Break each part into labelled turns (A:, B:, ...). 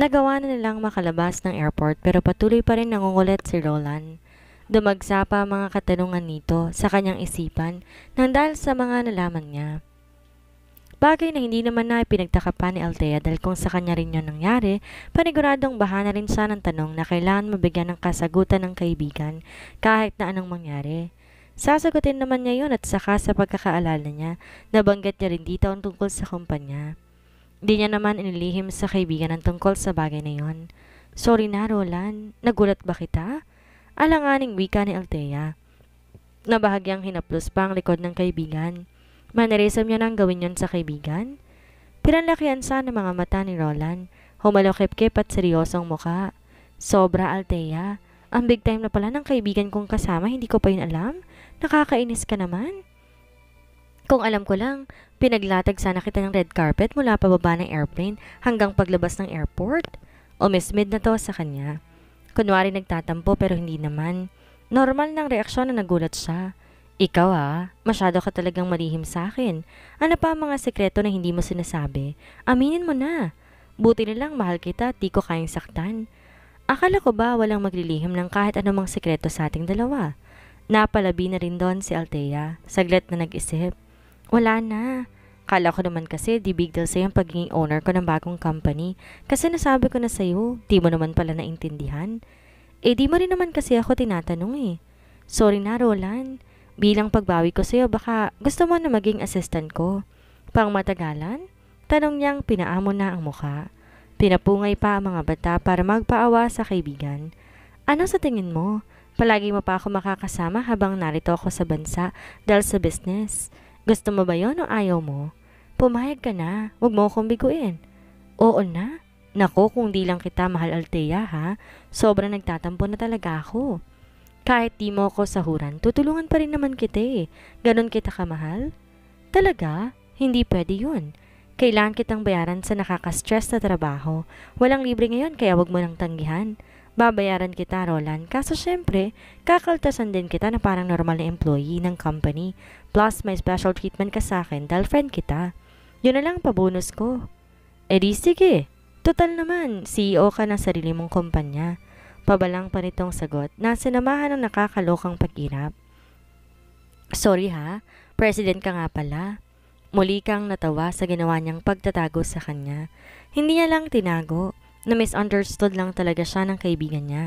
A: Nagawa na nilang makalabas ng airport pero patuloy pa rin nangungulit si Roland. Dumagsa pa mga katanungan nito sa kanyang isipan nang dahil sa mga nalaman niya. Bagay na hindi naman na ipinagtaka ni Altea dahil kung sa kanya rin yun nangyari, paniguradong bahana rin siya ng tanong na kailan mabigyan ng kasagutan ng kaibigan kahit na anong mangyari. Sasagutin naman niya yun at saka sa pagkakaalala niya, nabanggit niya rin dito ang tungkol sa kumpanya. Di niya naman inilihim sa kaibigan ang tungkol sa bagay na yon. Sorry na, Roland. Nagulat ba kita? Alanganing wika ni Althea. Nabahagyang hinaplos pa ang likod ng kaibigan. Manerism niya nang gawin yon sa kaibigan. Piranlakihan sana mga mata ni Roland. Humalo kip at seryosong muka. Sobra, Althea. Ang big time na pala ng kaibigan kong kasama, hindi ko pa yun alam. Nakakainis ka naman. Kung alam ko lang, pinaglatag sana kita ng red carpet mula pababa ng airplane hanggang paglabas ng airport. O mismid na to sa kanya. Kunwari nagtatampo pero hindi naman. Normal ng reaksyon na nagulat siya. Ikaw ah, masyado ka talagang malihim sa akin. Ano pa ang mga sekreto na hindi mo sinasabi? Aminin mo na. Buti na lang mahal kita at di ko kayang saktan. Akala ko ba walang maglilihim ng kahit anumang sekreto sa ating dalawa? Napalabi na rin doon si Altea, saglit na nag-isip. Wala na. Kala ko naman kasi di big deal sa'yo ang pagiging owner ko ng bagong company. Kasi nasabi ko na sa'yo, di mo naman pala naintindihan. Eh di mo rin naman kasi ako tinatanong eh. Sorry na Roland. Bilang pagbawi ko sa'yo baka gusto mo na maging assistant ko. Pang matagalan? Tanong niyang pinaamo na ang mukha. Pinapungay pa ang mga bata para magpaawa sa kaibigan. Ano sa tingin mo? Palagi mo pa ako makakasama habang narito ako sa bansa dahil sa business. Gusto mo ba yon o ayaw mo? Pumayag ka na. Huwag mo akong biguin. Oo na. Nako, kung di lang kita mahal Altea ha, sobrang nagtatampo na talaga ako. Kahit di mo ako sahuran, tutulungan pa rin naman kita eh. Ganon kita kamahal? Talaga? Hindi pwede yun. Kailangan kitang bayaran sa nakaka-stress na trabaho. Walang libre ngayon kaya wag mo nang tanggihan. Babayaran kita, Roland. Kaso syempre, kakaltasan din kita na parang normal na employee ng company. Plus, may special treatment ka sa akin dahil friend kita. Yun na lang pabonus ko. E di sige. Total naman, CEO ka ng sarili mong kumpanya. Pabalang pa nitong sagot na sinamahan ng nakakalokang pag-irap. Sorry ha, president ka nga pala. Muli kang natawa sa ginawa niyang pagtatago sa kanya. Hindi niya lang tinago na misunderstood lang talaga siya ng kaibigan niya.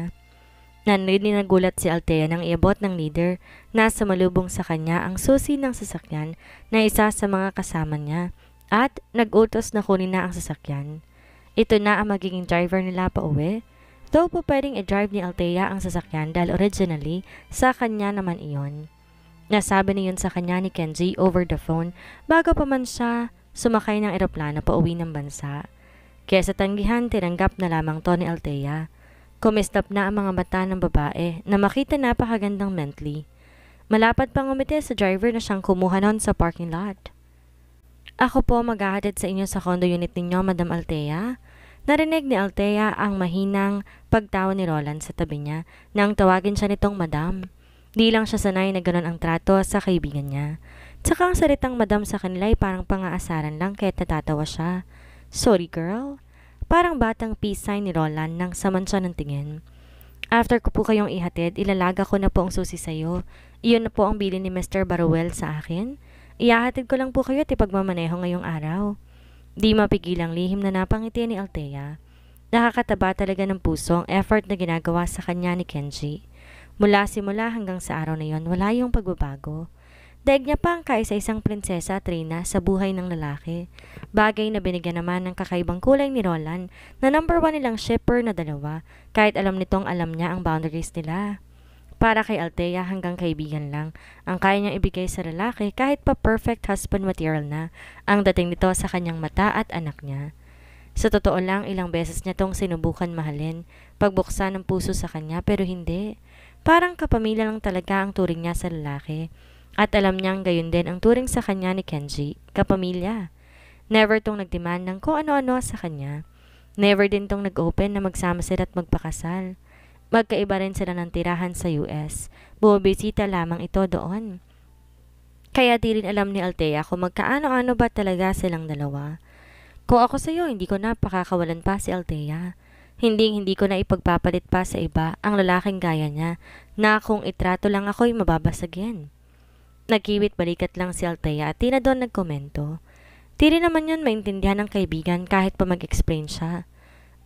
A: Nanlili nagulat si Altea nang iabot ng leader na sumalubong sa kanya ang susi ng sasakyan na isa sa mga kasama niya at nagutos na kunin na ang sasakyan. Ito na ang magiging driver nila pa uwi. Though po pwedeng i-drive ni Altea ang sasakyan dahil originally sa kanya naman iyon. Nasabi na yun sa kanya ni Kenji over the phone bago pa man siya sumakay ng eroplano pa uwi ng bansa. Kesa tanggihan, tinanggap na lamang to ni Altea. Kumistap na ang mga mata ng babae na makita napakagandang mentally. Malapad pang umiti sa driver na siyang kumuha noon sa parking lot. Ako po maghahatid sa inyo sa condo unit ninyo, Madam Altea. Narinig ni Altea ang mahinang pagtawa ni Roland sa tabi niya nang tawagin siya nitong Madam. Di lang siya sanay na ganoon ang trato sa kaibigan niya. Tsaka ang salitang Madam sa kanila ay parang pangaasaran lang kaya natatawa siya. Sorry girl, Parang batang peace sign ni Roland nang samansya ng tingin. After ko po kayong ihatid, ilalaga ko na po ang susi sa'yo. Iyon na po ang bili ni Mr. Barwell sa akin. Iyahatid ko lang po kayo at ipagmamaneho ngayong araw. Di mapigilang lihim na napangiti ni Altea. Nakakataba talaga ng puso ang effort na ginagawa sa kanya ni Kenji. Mula simula hanggang sa araw na yon, wala yung pagbabago. Daig niya pa ang kaisa-isang prinsesa at reyna sa buhay ng lalaki. Bagay na binigyan naman ng kakaibang kulay ni Roland na number one nilang shipper na dalawa kahit alam nitong alam niya ang boundaries nila. Para kay Althea hanggang kaibigan lang ang kaya niyang ibigay sa lalaki kahit pa perfect husband material na ang dating nito sa kanyang mata at anak niya. Sa totoo lang, ilang beses niya tong sinubukan mahalin, pagbuksan ng puso sa kanya pero hindi. Parang kapamilya lang talaga ang turing niya sa lalaki. At alam niyang gayon din ang turing sa kanya ni Kenji, kapamilya. Never tong nagdemand ng kung ano-ano sa kanya. Never din tong nag-open na magsama sila at magpakasal. Magkaiba rin sila ng tirahan sa US. Bumibisita lamang ito doon. Kaya di rin alam ni Altea kung magkaano-ano ba talaga silang dalawa. Kung ako sa iyo, hindi ko napakakawalan pa si Altea. hinding hindi ko na ipagpapalit pa sa iba ang lalaking gaya niya na kung itrato lang ako'y mababasagyan nagkiwit balikat lang si Althea at tila doon nagkomento. Tiri naman yun maintindihan ng kaibigan kahit pa mag-explain siya.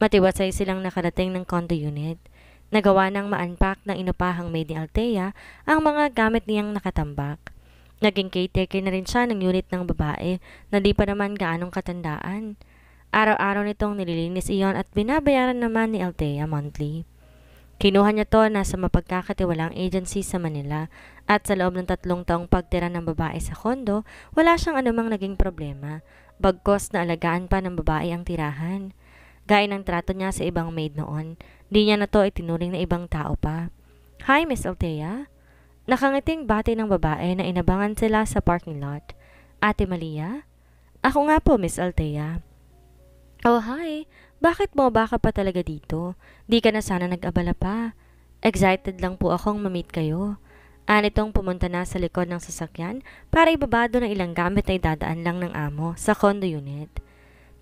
A: Matiwasay silang nakarating ng condo unit. Nagawa ng ma-unpack ng inupahang maid ni Althea ang mga gamit niyang nakatambak. Naging caretaker na rin siya ng unit ng babae na di pa naman gaanong katandaan. Araw-araw nitong nililinis iyon at binabayaran naman ni Althea monthly. Kinuha niya to nasa sa mapagkakatiwalang agency sa Manila at sa loob ng tatlong taong pagtira ng babae sa kondo, wala siyang anumang naging problema, bagkos na alagaan pa ng babae ang tirahan. Gaya ng trato niya sa ibang maid noon, di niya na to itinuring na ibang tao pa. Hi, Miss Altea. Nakangiting bati ng babae na inabangan sila sa parking lot. Ate Malia? Ako nga po, Miss Altea. Oh, hi. Bakit mo ba ka pa talaga dito? Di ka na sana nag-abala pa. Excited lang po akong mamit kayo. Anitong pumunta na sa likod ng sasakyan para ibabado ng ilang gamit ay dadaan lang ng amo sa condo unit.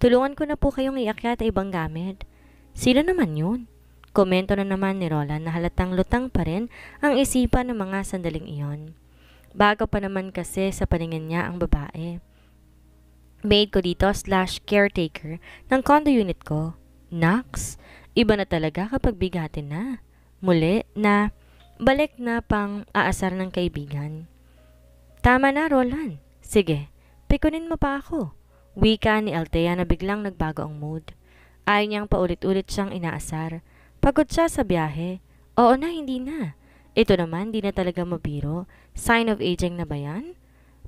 A: Tulungan ko na po kayong iakyat ay ibang gamit. Sino naman yun? Komento na naman ni Roland na halatang lutang pa rin ang isipan ng mga sandaling iyon. Bago pa naman kasi sa paningin niya ang babae maid ko dito slash caretaker ng condo unit ko. Nax, iba na talaga kapag bigatin na. Muli na balik na pang aasar ng kaibigan. Tama na, Roland. Sige, pikunin mo pa ako. Wika ni Altea na biglang nagbago ang mood. Ayaw niyang paulit-ulit siyang inaasar. Pagod siya sa biyahe. Oo na, hindi na. Ito naman, di na talaga mabiro. Sign of aging na ba yan?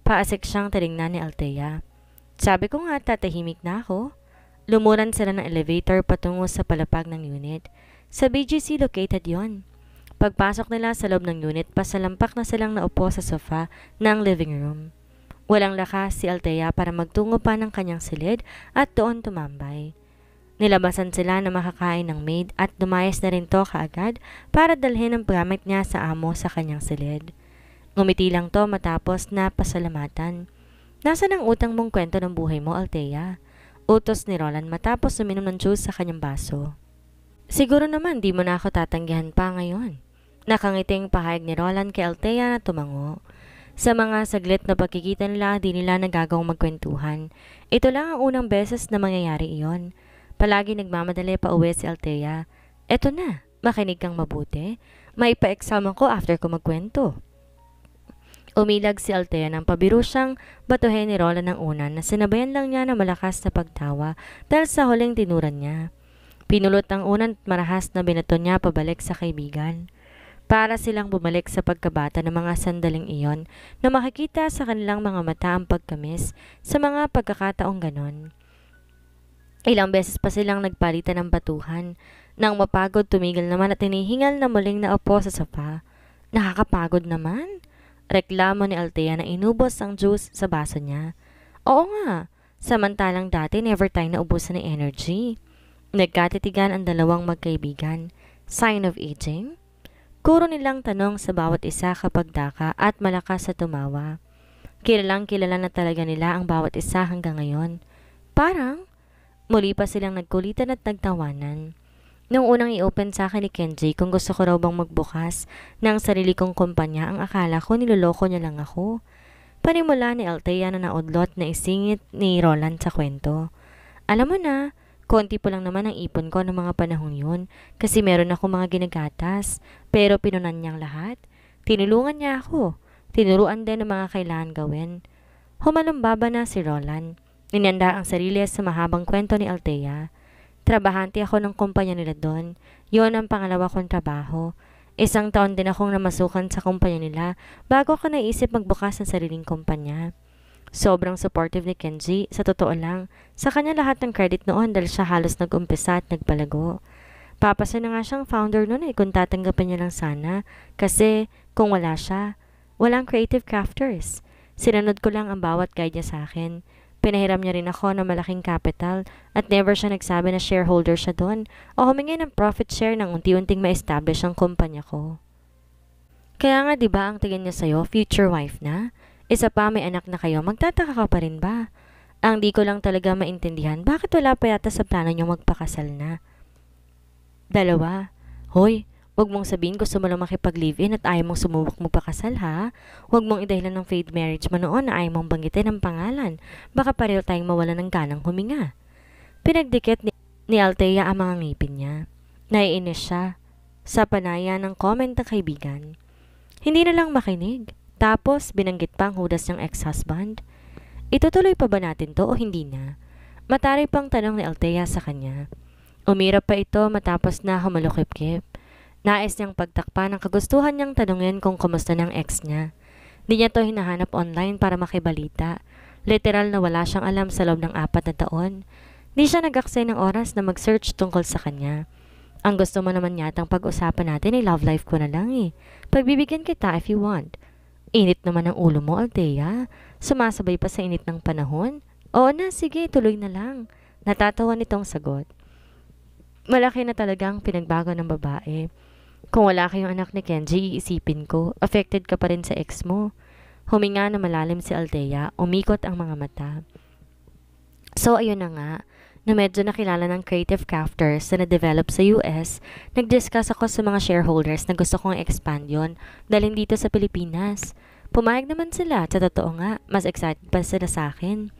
A: Paasik siyang tinignan ni Altea. Sabi ko nga tatahimik na ako. Lumuran sila ng elevator patungo sa palapag ng unit. Sa BGC located yon. Pagpasok nila sa loob ng unit, pasalampak na silang naupo sa sofa ng living room. Walang lakas si Altea para magtungo pa ng kanyang silid at doon tumambay. Nilabasan sila na makakain ng maid at dumayas na rin to kaagad para dalhin ang gamit niya sa amo sa kanyang silid. Ngumiti lang to matapos na pasalamatan. Nasaan ang utang mong kwento ng buhay mo, Altea? Utos ni Roland matapos uminom ng juice sa kanyang baso. Siguro naman di mo na ako tatanggihan pa ngayon. Nakangiting pahayag ni Roland kay Altea na tumango. Sa mga saglit na pagkikita nila, di nila nagagawang magkwentuhan. Ito lang ang unang beses na mangyayari iyon. Palagi nagmamadali pa uwi si Altea. Eto na, makinig kang mabuti. Maipa-exam ako after ko magkwento. Umilag si Altea ng pabiro siyang batuhin ni Roland ng unan na sinabayan lang niya na malakas na pagtawa dahil sa huling tinuran niya. Pinulot ang unan at marahas na binato niya pabalik sa kaibigan. Para silang bumalik sa pagkabata ng mga sandaling iyon na makikita sa kanilang mga mata ang pagkamis sa mga pagkakataong ganon. Ilang beses pa silang nagpalitan ng batuhan. Nang mapagod, tumigil naman at hinihingal na muling naupo sa sopa. Nakakapagod naman? Reklamo ni Althea na inubos ang juice sa baso niya. Oo nga, samantalang dati never tayo naubusan ng energy. Nagkatitigan ang dalawang magkaibigan. Sign of aging? Kuro nilang tanong sa bawat isa kapag daka at malakas sa tumawa. Kilalang kilala na talaga nila ang bawat isa hanggang ngayon. Parang, muli pa silang nagkulitan at nagtawanan. Nung unang i-open sa akin ni Kenji kung gusto ko raw bang magbukas ng sarili kong kumpanya, ang akala ko niloloko niya lang ako. Panimula ni Althea na naudlot na isingit ni Roland sa kwento. Alam mo na, konti po lang naman ang ipon ko ng mga panahong yun kasi meron ako mga ginagatas pero pinunan niyang lahat. Tinulungan niya ako. Tinuruan din ng mga kailangan gawin. Humalumbaba na si Roland. Inanda ang sarili sa mahabang kwento ni Althea. Trabahante ako ng kumpanya nila doon. Yon ang pangalawa kong trabaho. Isang taon din akong namasukan sa kumpanya nila bago ko naisip magbukas ng sariling kumpanya. Sobrang supportive ni Kenji, sa totoo lang. Sa kanya lahat ng credit noon dahil siya halos nag-umpisa at nagpalago. Papasa na nga siyang founder noon eh kung tatanggapin niya lang sana. Kasi kung wala siya, walang creative crafters. Sinanod ko lang ang bawat guide niya sa akin. Pinahiram niya rin ako ng malaking capital at never siya nagsabi na shareholder siya doon o humingi ng profit share nang unti-unting ma-establish ang kumpanya ko. Kaya nga 'di ba ang tingin niya sa'yo, future wife na? Isa pa may anak na kayo, magtataka ka pa rin ba? Ang di ko lang talaga maintindihan, bakit wala pa yata sa plano niyong magpakasal na? Dalawa, hoy, Huwag mong sabihin gusto mo lang makipag-live-in at ayaw mong sumubok magpakasal ha. Huwag mong idahilan ng failed marriage mo noon na ayaw mong banggitin ang pangalan. Baka pareho tayong mawala ng ganang huminga. Pinagdikit ni, ni Althea ang mga ngipin niya. Naiinis siya sa panaya ng comment ng kaibigan. Hindi na lang makinig. Tapos binanggit pa ang hudas niyang ex-husband. Itutuloy pa ba natin to o hindi na? Mataray pang tanong ni Althea sa kanya. Umirap pa ito matapos na humalukip-kip. Nais niyang pagtakpan ang kagustuhan niyang tanungin kung kumusta ng ex niya. Di niya to hinahanap online para makibalita. Literal na wala siyang alam sa loob ng apat na taon. Di siya nagaksay ng oras na mag-search tungkol sa kanya. Ang gusto mo naman yatang pag-usapan natin ay love life ko na lang eh. Pagbibigyan kita if you want. Init naman ang ulo mo, Aldea. Sumasabay pa sa init ng panahon. Oo na, sige, tuloy na lang. Natatawa nitong sagot. Malaki na talaga ang pinagbago ng babae. Kung wala kayong anak ni Kenji, iisipin ko, affected ka pa rin sa ex mo. Huminga na malalim si Aldea, umikot ang mga mata. So ayun na nga, na medyo nakilala ng creative crafters na na-develop sa US, nag-discuss ako sa mga shareholders na gusto kong expand yon dalhin dito sa Pilipinas. Pumayag naman sila, sa totoo nga, mas excited pa sila sa akin.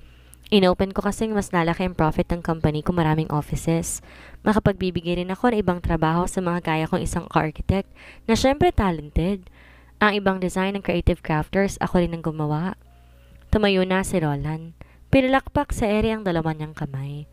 A: Inopen ko kasi mas lalaki ang profit ng company ko maraming offices. Makapagbibigay rin ako ng ibang trabaho sa mga gaya kong isang architect na syempre talented. Ang ibang design ng creative crafters, ako rin ang gumawa. Tumayo na si Roland. Pinalakpak sa ere ang dalawa niyang kamay.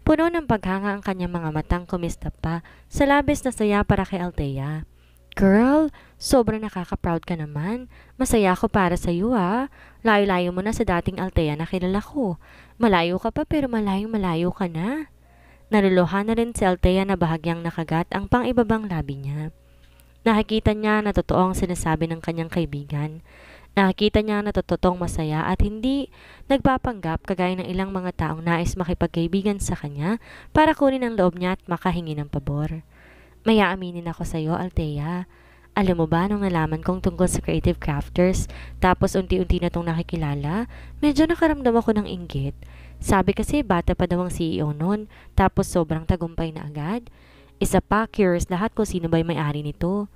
A: Puno ng paghanga ang kanyang mga matang kumista pa sa labis na saya para kay Althea. Girl, sobrang nakaka-proud ka naman. Masaya ako para sa iyo ah. Layo-layo mo na sa dating Altea na kilala ko. Malayo ka pa pero malayo-malayo ka na. Naluloha na rin si Altea na bahagyang nakagat ang pang-ibabang labi niya. Nakikita niya na totoo ang sinasabi ng kanyang kaibigan. Nakikita niya na totoong masaya at hindi nagpapanggap kagaya ng ilang mga taong nais makipagkaibigan sa kanya para kunin ang loob niya at makahingi ng pabor. May aaminin ako sa'yo, Althea. Alam mo ba, nung nalaman kong tungkol sa creative crafters, tapos unti-unti na tong nakikilala, medyo nakaramdam ako ng inggit. Sabi kasi bata pa daw ang CEO noon, tapos sobrang tagumpay na agad. Isa pa, curious lahat kung sino ba yung may-ari nito.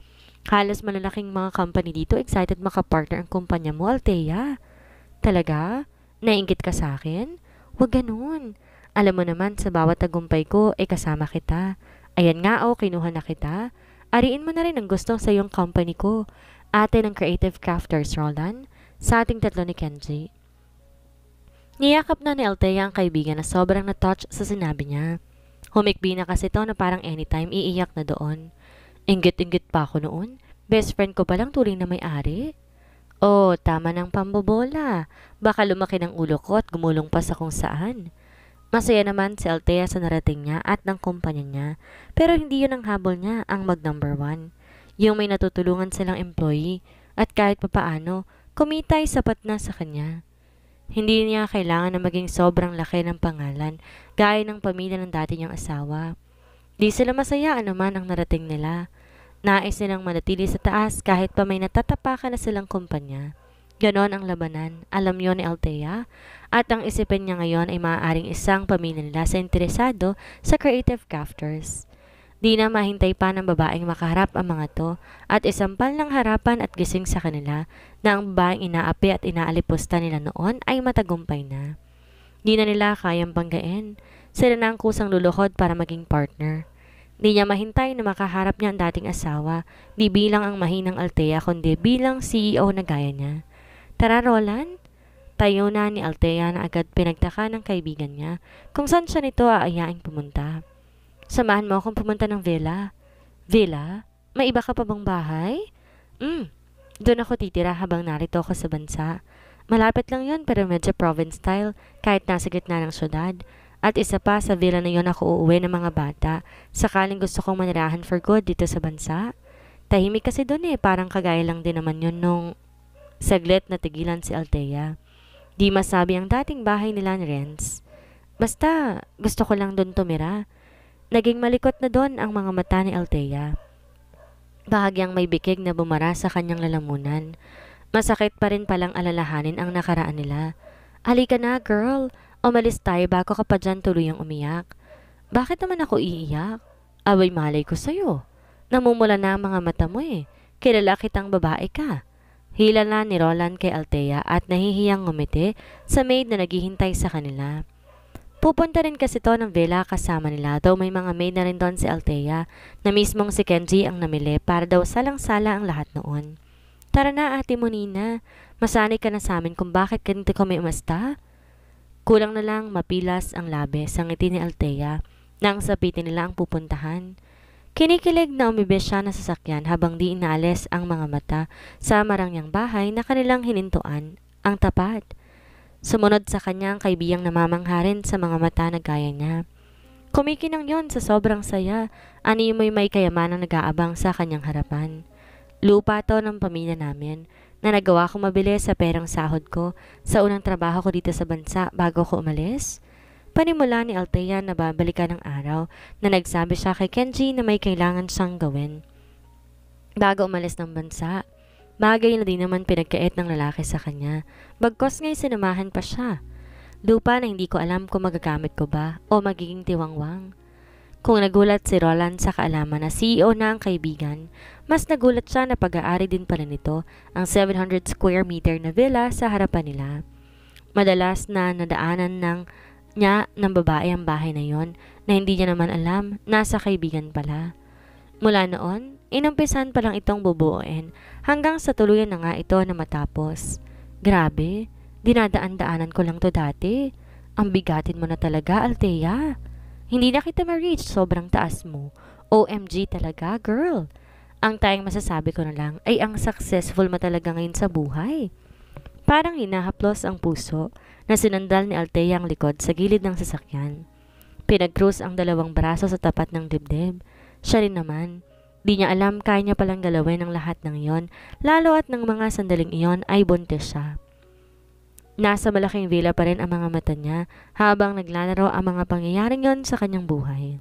A: Halos malalaking mga company dito excited makapartner ang kumpanya mo, Althea. Talaga? Nainggit ka sa akin? Huwag ganun. Alam mo naman, sa bawat tagumpay ko, ay kasama kita. Ayan nga o, oh, kinuha na kita. Ariin mo na rin ang gusto sa iyong company ko. ate ng Creative Crafters, Roland, sa ating tatlo ni Kenji. Niyakap na ni Althea ang kaibigan na sobrang na-touch sa sinabi niya. Humikbi na kasi to na parang anytime iiyak na doon. Ingit-ingit pa ako noon. Best friend ko palang turing na may-ari. Oh, tama ng pambobola. Baka lumaki ng ulo ko at gumulong pa sa kung saan. Masaya naman si Altea sa narating niya at ng kumpanya niya, pero hindi yun ang habol niya ang mag number one. Yung may natutulungan silang employee at kahit papaano, kumita ay sapat na sa kanya. Hindi niya kailangan na maging sobrang laki ng pangalan gaya ng pamilya ng dati niyang asawa. Di sila masaya naman ano ang narating nila. Nais nilang manatili sa taas kahit pa may natatapakan na silang kumpanya. Ganon ang labanan. Alam yon ni Althea. At ang isipin niya ngayon ay maaaring isang pamilya nila sa interesado sa creative crafters. Di na mahintay pa ng babaeng makaharap ang mga to at isang ng harapan at gising sa kanila na ang babaeng inaapi at inaalipusta nila noon ay matagumpay na. Di na nila kayang panggain. Sila na ang kusang luluhod para maging partner. Di niya mahintay na makaharap niya ang dating asawa, di bilang ang mahinang Altea kundi bilang CEO na gaya niya. Tara Roland, tayo na ni Altea na agad pinagtaka ng kaibigan niya kung saan siya nito aayaing pumunta. Samahan mo akong pumunta ng villa. Villa? May iba ka pa bang bahay? Hmm, doon ako titira habang narito ako sa bansa. Malapit lang yun pero medyo province style kahit nasa gitna ng syudad. At isa pa, sa villa na yon ako uuwi ng mga bata sakaling gusto kong manirahan for good dito sa bansa. Tahimik kasi doon eh, parang kagaya lang din naman yun nung... Saglit na tigilan si Althea. Di masabi ang dating bahay nila ni Renz. Basta, gusto ko lang doon tumira. Naging malikot na doon ang mga mata ni Althea. Bahagyang may bikig na bumara sa kanyang lalamunan. Masakit pa rin palang alalahanin ang nakaraan nila. Halika na, girl. Umalis tayo bago ka pa dyan tuluyang umiyak. Bakit naman ako iiyak? Away malay ko sa'yo. Namumula na ang mga mata mo eh. Kilala kitang babae ka. Hila na ni Roland kay Altea at nahihiyang ngumiti sa maid na naghihintay sa kanila. Pupunta rin kasi to ng villa kasama nila daw may mga maid na rin doon si Altea na mismong si Kenji ang namili para daw salang-sala ang lahat noon. Tara na ate Monina, masanay ka na sa amin kung bakit ganito kami umasta. Kulang na lang mapilas ang labi sa ngiti ni Altea nang sapitin nila ang pupuntahan. Kinikilig na umibes siya na sasakyan habang di inaalis ang mga mata sa marangyang bahay na kanilang hinintuan ang tapat. Sumunod sa kanya ang kaibiyang rin sa mga mata na gaya niya. Kumikinang yon sa sobrang saya, ani may may kayamanang nag-aabang sa kanyang harapan. Lupa to ng pamilya namin na nagawa ko mabilis sa perang sahod ko sa unang trabaho ko dito sa bansa bago ko umalis. Panimula ni Althea na babalikan ang araw na nagsabi siya kay Kenji na may kailangan siyang gawin. Bago umalis ng bansa, bagay na din naman pinagkait ng lalaki sa kanya. Bagkos nga'y sinamahan pa siya. Lupa na hindi ko alam kung magagamit ko ba o magiging tiwangwang. Kung nagulat si Roland sa kaalaman na CEO na ang kaibigan, mas nagulat siya na pag-aari din pala nito ang 700 square meter na villa sa harapan nila. Madalas na nadaanan ng niya ng babae ang bahay na yon na hindi niya naman alam, nasa kaibigan pala. Mula noon, inumpisan pa lang itong bubuoin hanggang sa tuluyan na nga ito na matapos. Grabe, dinadaan-daanan ko lang to dati. Ang bigatin mo na talaga, Althea. Hindi na kita ma-reach, sobrang taas mo. OMG talaga, girl. Ang tayong masasabi ko na lang ay ang successful mo talaga ngayon sa buhay. Parang hinahaplos ang puso na sinandal ni Altea ang likod sa gilid ng sasakyan. Pinagkrus ang dalawang braso sa tapat ng dibdib. Siya rin naman. Di niya alam kaya niya palang galawin ang lahat ng iyon, lalo at ng mga sandaling iyon ay buntis siya. Nasa malaking villa pa rin ang mga mata niya habang naglalaro ang mga pangyayaring yon sa kanyang buhay.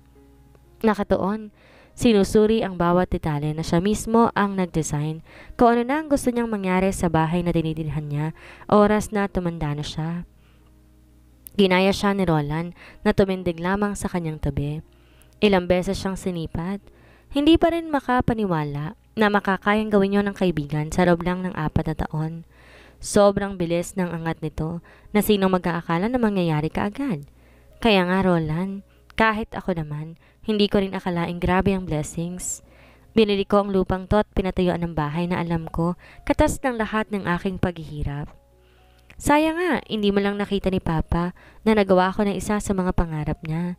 A: Nakatoon, Sinusuri ang bawat detalye na siya mismo ang nag-design. Kung ano na ang gusto niyang mangyari sa bahay na tinitilhan niya, oras na tumanda na siya. Ginaya siya ni Roland na tumindig lamang sa kanyang tabi. Ilang beses siyang sinipat. Hindi pa rin makapaniwala na makakayang gawin yon ng kaibigan sa loob lang ng apat na taon. Sobrang bilis ng angat nito na sino mag-aakala na mangyayari kaagad. Kaya nga Roland, kahit ako naman, hindi ko rin akalaing grabe ang blessings. Binili ko ang lupang to at pinatayuan ng bahay na alam ko katas ng lahat ng aking paghihirap. Sayang nga, hindi mo lang nakita ni Papa na nagawa ko ng isa sa mga pangarap niya.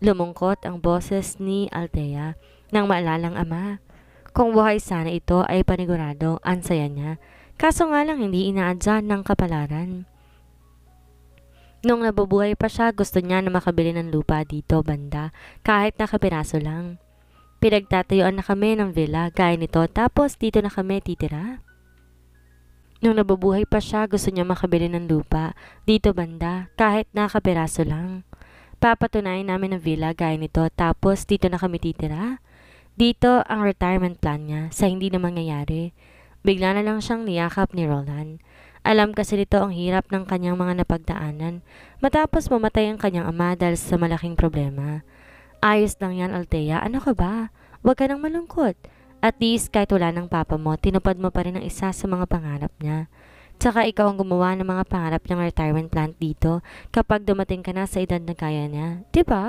A: Lumungkot ang boses ni Altea nang maalalang ama. Kung buhay sana ito ay panigurado, ang niya. Kaso nga lang hindi inaadya ng kapalaran. Nung nabubuhay pa siya, gusto niya na makabili ng lupa dito banda kahit nakapiraso lang. Pinagtatayuan na kami ng villa gaya nito tapos dito na kami titira. Nung nabubuhay pa siya, gusto niya makabili ng lupa dito banda kahit nakapiraso lang. Papatunayan namin ang villa gaya nito tapos dito na kami titira. Dito ang retirement plan niya sa hindi na mangyayari. Bigla na lang siyang niyakap ni Roland. Alam kasi nito ang hirap ng kanyang mga napagdaanan matapos mamatay ang kanyang ama dahil sa malaking problema. Ayos lang yan, Althea. Ano ka ba? Huwag ka nang malungkot. At least kahit wala ng papa mo, tinupad mo pa rin ang isa sa mga pangarap niya. Tsaka ikaw ang gumawa ng mga pangarap niyang retirement plan dito kapag dumating ka na sa edad na kaya niya. ba? Diba?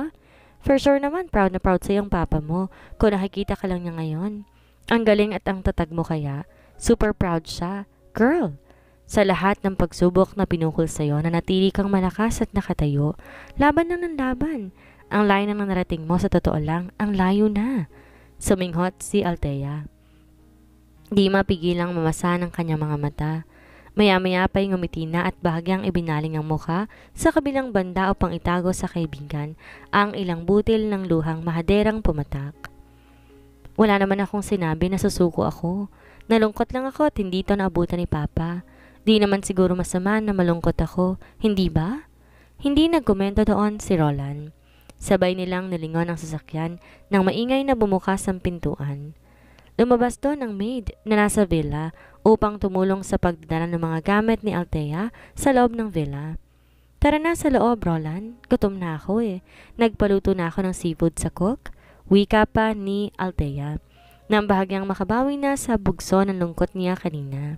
A: For sure naman, proud na proud sa iyong papa mo kung nakikita ka lang niya ngayon. Ang galing at ang tatag mo kaya. Super proud siya. Girl, sa lahat ng pagsubok na pinukol sa iyo, na natili kang malakas at nakatayo, laban lang ng laban. Ang layo ng narating mo sa totoo lang, ang layo na. Suminghot si Altea. Di mapigilang mamasa ng kanyang mga mata. Maya-maya pa'y ngumiti na at bahagyang ibinaling ang mukha sa kabilang banda o pangitago sa kaibigan ang ilang butil ng luhang mahaderang pumatak. Wala naman akong sinabi na susuko ako. Nalungkot lang ako at hindi ito naabutan ni Papa. Di naman siguro masama na malungkot ako, hindi ba? Hindi nagkomento doon si Roland. Sabay nilang nilingon ang sasakyan nang maingay na bumukas ang pintuan. Lumabas doon ang maid na nasa villa upang tumulong sa pagdadala ng mga gamit ni Altea sa loob ng villa. Tara na sa loob, Roland. Gutom na ako eh. Nagpaluto na ako ng seafood sa cook. Wika pa ni Altea. Nang bahagyang makabawi na sa bugso ng lungkot niya kanina.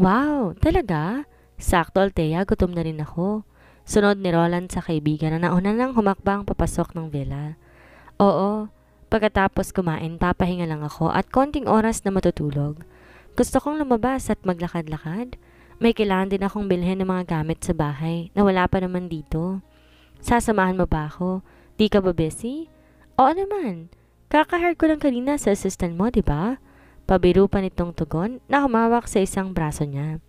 A: Wow, talaga? Sakto, Althea, gutom na rin ako. Sunod ni Roland sa kaibigan na nauna nang humakbang papasok ng villa. Oo, pagkatapos kumain, papahinga lang ako at konting oras na matutulog. Gusto kong lumabas at maglakad-lakad. May kailangan din akong bilhin ng mga gamit sa bahay na wala pa naman dito. Sasamahan mo ba ako? Di ka ba busy? Oo naman. Kakahire ko lang kanina sa assistant mo, di ba? Pabiro pa nitong tugon na humawak sa isang braso niya.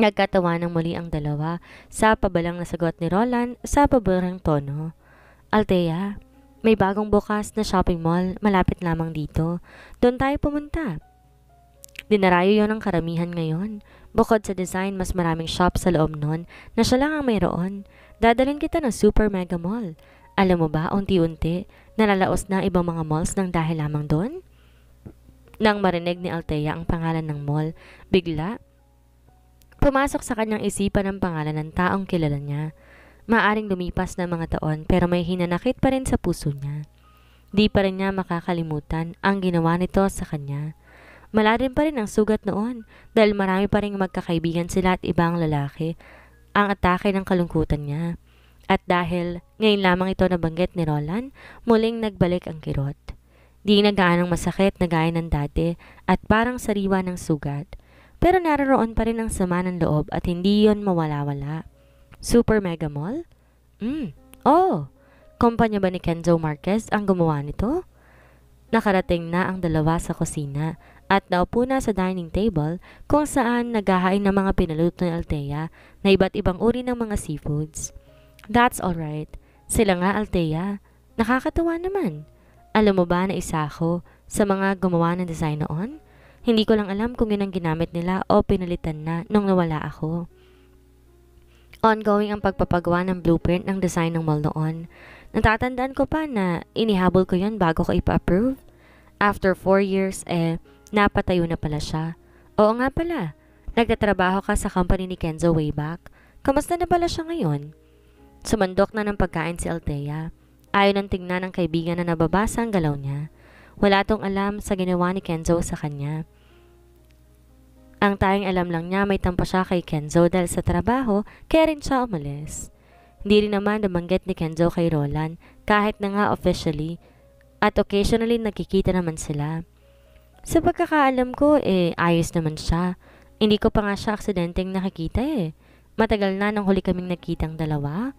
A: Nagkatawa Nagkatawanan muli ang dalawa sa pabalang nasagot ni Roland sa paborang tono. Altea, may bagong bukas na shopping mall malapit lamang dito. Doon tayo pumunta. Dinarayo yon ang karamihan ngayon. Bukod sa design, mas maraming shop sa loob nun na siya lang ang mayroon. Dadalhin kita ng super mega mall. Alam mo ba, unti-unti, nalalaos na ibang mga malls nang dahil lamang doon? Nang marinig ni Altea ang pangalan ng mall, bigla, pumasok sa kanyang isipan ang pangalan ng taong kilala niya. Maaring lumipas na mga taon pero may hinanakit pa rin sa puso niya. Di pa rin niya makakalimutan ang ginawa nito sa kanya. Malalim pa rin ang sugat noon dahil marami pa rin magkakaibigan sila at ibang lalaki ang atake ng kalungkutan niya. At dahil ngayon lamang ito nabanggit ni Roland, muling nagbalik ang kirot. Di na gaanong masakit na gaya ng dati at parang sariwa ng sugat. Pero naroroon pa rin ang sama ng loob at hindi yon mawala-wala. Super Mega Mall? Mm. oh! Kumpanya ba ni Kenzo Marquez ang gumawa nito? Nakarating na ang dalawa sa kusina at naupo na sa dining table kung saan naghahain ng mga pinaluto ni Altea na iba't ibang uri ng mga seafoods. That's alright. Sila nga Altea. Nakakatawa naman. Alam mo ba na isa ako sa mga gumawa ng design noon? Hindi ko lang alam kung yun ang ginamit nila o pinalitan na nung nawala ako. Ongoing ang pagpapagawa ng blueprint ng design ng mall noon. Natatandaan ko pa na inihabol ko yun bago ko ipa-approve. After 4 years, eh, napatayo na pala siya. Oo nga pala, nagtatrabaho ka sa company ni Kenzo way back. Kamusta na pala siya ngayon? Sumandok na ng pagkain si Althea. Ayaw nang tingnan ng kaibigan na nababasa ang galaw niya. Wala tong alam sa ginawa ni Kenzo sa kanya. Ang tanging alam lang niya may tampa siya kay Kenzo dahil sa trabaho, kaya rin siya umalis. Hindi rin naman nabanggit ni Kenzo kay Roland kahit na nga officially at occasionally nakikita naman sila. Sa pagkakaalam ko, eh, ayos naman siya. Hindi ko pa nga siya aksidenteng nakikita eh. Matagal na nang huli kaming nakitang dalawa.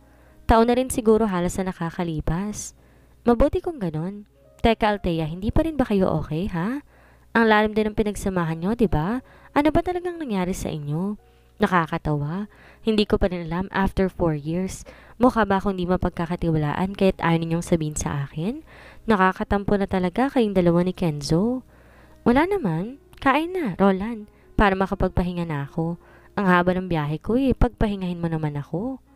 A: Taon na rin siguro halos na nakakalipas. Mabuti kung ganon. Teka Altea, hindi pa rin ba kayo okay, ha? Ang lalim din ng pinagsamahan nyo, di ba? Ano ba talagang nangyari sa inyo? Nakakatawa. Hindi ko pa rin alam after 4 years. Mukha ba akong di mapagkakatiwalaan kahit ayaw ninyong sabihin sa akin? Nakakatampo na talaga kayong dalawa ni Kenzo. Wala naman. Kain na, Roland. Para makapagpahinga na ako. Ang haba ng biyahe ko eh. Pagpahingahin mo naman ako.